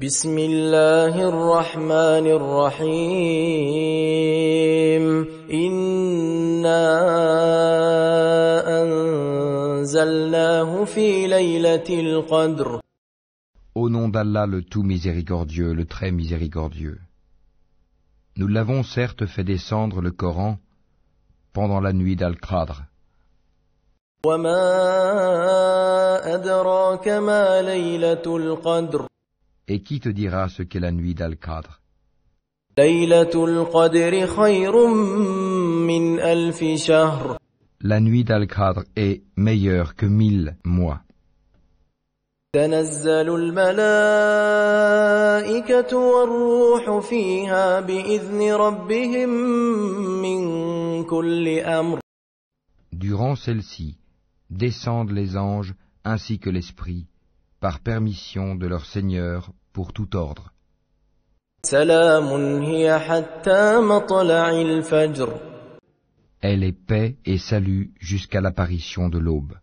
Au nom d'Allah le tout miséricordieux, le très miséricordieux. Nous l'avons certes fait descendre le Coran pendant la nuit d'Al-Qadr. Et qui te dira ce qu'est la nuit d'Al-Qadr La nuit d'Al-Qadr est meilleure que mille mois. Durant celle-ci, descendent les anges ainsi que l'esprit par permission de leur Seigneur pour tout ordre. Elle est paix et salut jusqu'à l'apparition de l'aube.